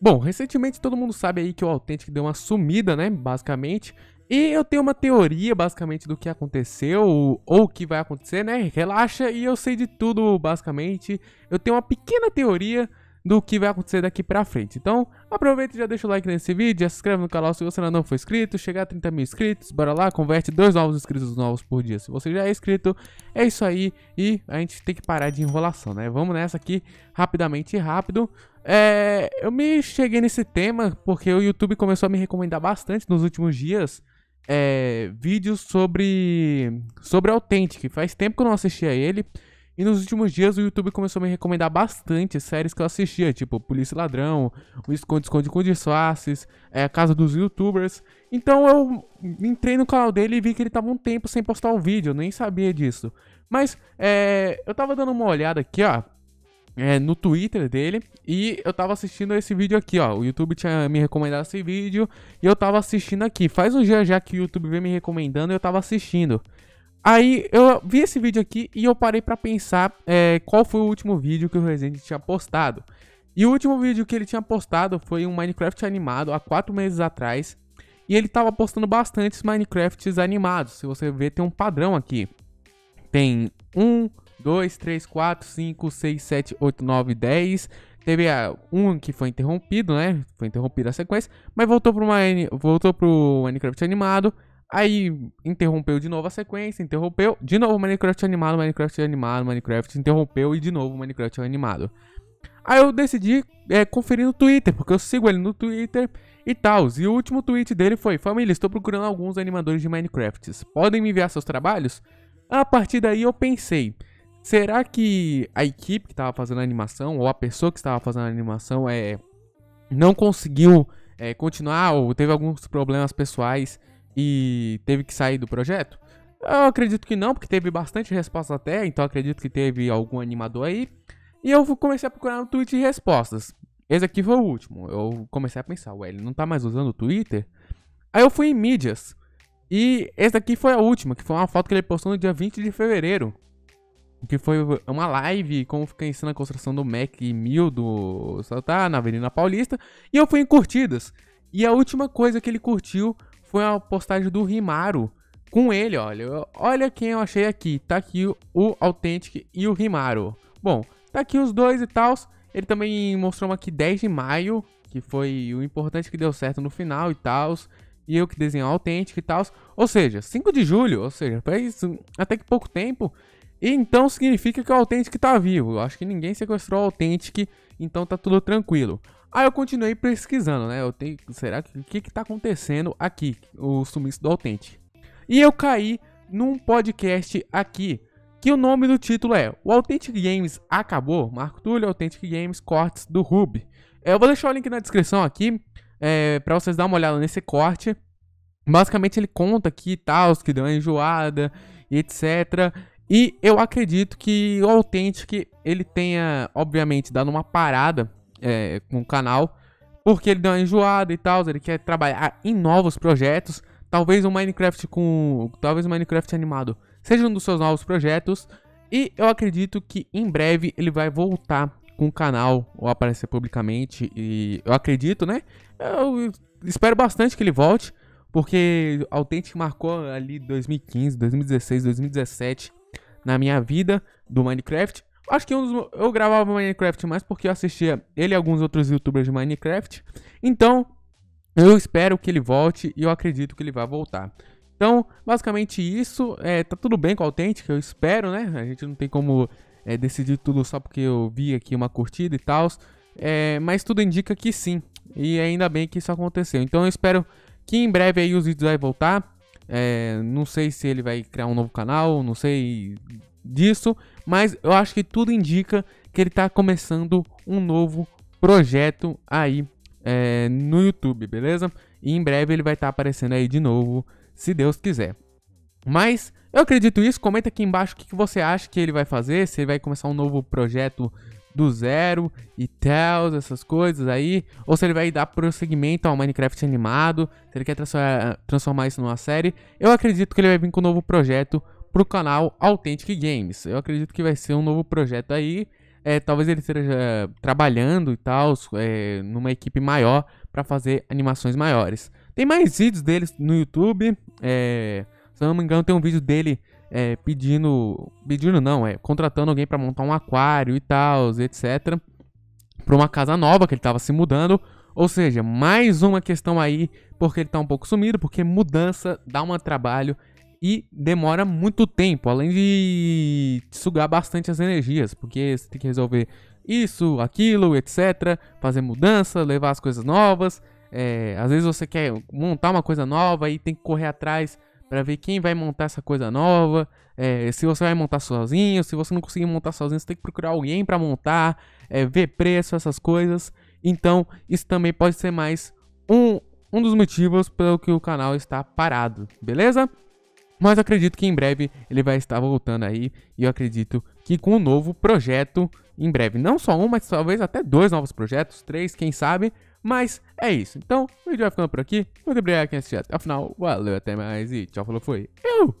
Bom, recentemente todo mundo sabe aí que o Authentic deu uma sumida, né, basicamente. E eu tenho uma teoria, basicamente, do que aconteceu ou o que vai acontecer, né? Relaxa e eu sei de tudo, basicamente. Eu tenho uma pequena teoria do que vai acontecer daqui pra frente. Então, aproveita e já deixa o like nesse vídeo, já se inscreve no canal se você ainda não for inscrito, chegar a 30 mil inscritos, bora lá, converte dois novos inscritos novos por dia. Se você já é inscrito, é isso aí e a gente tem que parar de enrolação, né? Vamos nessa aqui rapidamente e rápido. É, eu me cheguei nesse tema porque o YouTube começou a me recomendar bastante nos últimos dias é, vídeos sobre sobre Authentic. Faz tempo que eu não assistia ele. E nos últimos dias o YouTube começou a me recomendar bastante séries que eu assistia, tipo Polícia e Ladrão, O Esconde-Esconde com Disfarces, é, Casa dos Youtubers. Então eu entrei no canal dele e vi que ele tava um tempo sem postar o um vídeo, eu nem sabia disso. Mas é, eu tava dando uma olhada aqui, ó, é, no Twitter dele e eu tava assistindo esse vídeo aqui, ó. O YouTube tinha me recomendado esse vídeo e eu tava assistindo aqui. Faz um dia já que o YouTube vem me recomendando e eu tava assistindo. Aí eu vi esse vídeo aqui e eu parei para pensar é, qual foi o último vídeo que o Rezende tinha postado. E o último vídeo que ele tinha postado foi um Minecraft animado há 4 meses atrás. E ele tava postando bastantes Minecrafts animados. Se você ver, tem um padrão aqui. Tem 1, 2, 3, 4, 5, 6, 7, 8, 9, 10. Teve a, ah, um que foi interrompido, né? Foi interrompida a sequência, mas voltou pro, voltou pro Minecraft animado. Aí interrompeu de novo a sequência, interrompeu. De novo Minecraft animado, Minecraft animado, Minecraft interrompeu e de novo Minecraft animado. Aí eu decidi é, conferir no Twitter, porque eu sigo ele no Twitter e tal. E o último tweet dele foi: Família, estou procurando alguns animadores de Minecraft. Podem me enviar seus trabalhos? A partir daí eu pensei: será que a equipe que estava fazendo a animação, ou a pessoa que estava fazendo a animação, é, não conseguiu é, continuar, ou teve alguns problemas pessoais? e teve que sair do projeto? Eu acredito que não, porque teve bastante resposta até, então acredito que teve algum animador aí. E eu comecei a procurar no Twitter respostas. Esse aqui foi o último. Eu comecei a pensar, ué, ele não tá mais usando o Twitter? Aí eu fui em mídias. E esse daqui foi a última, que foi uma foto que ele postou no dia 20 de fevereiro. Que foi uma live como fica ensinando a construção do Mac 1000 do tá na Avenida Paulista. E eu fui em curtidas. E a última coisa que ele curtiu foi uma postagem do Rimaru, com ele, olha. Olha quem eu achei aqui. Tá aqui o, o Authentic e o Rimaru. Bom, tá aqui os dois e tal. Ele também mostrou aqui 10 de maio, que foi o importante que deu certo no final e tal. E eu que desenhei o Authentic e tal. Ou seja, 5 de julho, ou seja, faz até que pouco tempo. E então significa que o Authentic tá vivo. Eu acho que ninguém sequestrou o Authentic, então tá tudo tranquilo. Aí eu continuei pesquisando, né? Eu tenho, será que o que, que tá acontecendo aqui? O sumiço do Authentic. E eu caí num podcast aqui que o nome do título é O Authentic Games Acabou, Marco Túlio Authentic Games Cortes do Ruby. É, eu vou deixar o link na descrição aqui é, para vocês dar uma olhada nesse corte. Basicamente ele conta que tal, tá, que deu uma enjoada, etc. E eu acredito que o Authentic ele tenha, obviamente, dado uma parada é, com o canal, porque ele deu uma enjoada e tal, ele quer trabalhar em novos projetos. Talvez um Minecraft com. Talvez um Minecraft animado seja um dos seus novos projetos. E eu acredito que em breve ele vai voltar com o canal ou aparecer publicamente. E eu acredito, né? Eu espero bastante que ele volte, porque Authentic marcou ali 2015, 2016, 2017 na minha vida do Minecraft. Acho que um dos, eu gravava Minecraft mais porque eu assistia ele e alguns outros youtubers de Minecraft. Então, eu espero que ele volte e eu acredito que ele vai voltar. Então, basicamente isso. É, tá tudo bem com a Autêntica, eu espero, né? A gente não tem como é, decidir tudo só porque eu vi aqui uma curtida e tal. É, mas tudo indica que sim. E ainda bem que isso aconteceu. Então eu espero que em breve aí os vídeos vai voltar. É, não sei se ele vai criar um novo canal, não sei disso mas eu acho que tudo indica que ele está começando um novo projeto aí é, no YouTube, beleza? E em breve ele vai estar tá aparecendo aí de novo, se Deus quiser. Mas eu acredito isso, comenta aqui embaixo o que, que você acha que ele vai fazer, se ele vai começar um novo projeto do zero e tal, essas coisas aí, ou se ele vai dar prosseguimento ao Minecraft animado, se ele quer transformar, transformar isso numa série. Eu acredito que ele vai vir com um novo projeto para o canal Authentic Games. Eu acredito que vai ser um novo projeto aí. É, talvez ele esteja é, trabalhando e tal, é, numa equipe maior para fazer animações maiores. Tem mais vídeos deles no YouTube. É, se eu não me engano, tem um vídeo dele é, pedindo. Pedindo não, é contratando alguém para montar um aquário e tal, etc. Para uma casa nova que ele estava se mudando. Ou seja, mais uma questão aí, porque ele está um pouco sumido, porque mudança dá um trabalho e demora muito tempo, além de sugar bastante as energias, porque você tem que resolver isso, aquilo, etc, fazer mudança, levar as coisas novas. É, às vezes você quer montar uma coisa nova e tem que correr atrás para ver quem vai montar essa coisa nova. É, se você vai montar sozinho, se você não conseguir montar sozinho, você tem que procurar alguém para montar, é, ver preço, essas coisas. Então, isso também pode ser mais um, um dos motivos pelo que o canal está parado, beleza? Mas acredito que em breve ele vai estar voltando aí. E eu acredito que com um novo projeto em breve. Não só um, mas talvez até dois novos projetos, três, quem sabe. Mas é isso. Então, o vídeo vai ficando por aqui. Muito obrigado quem assistiu até o final. Valeu, até mais e tchau, falou, fui. Eu!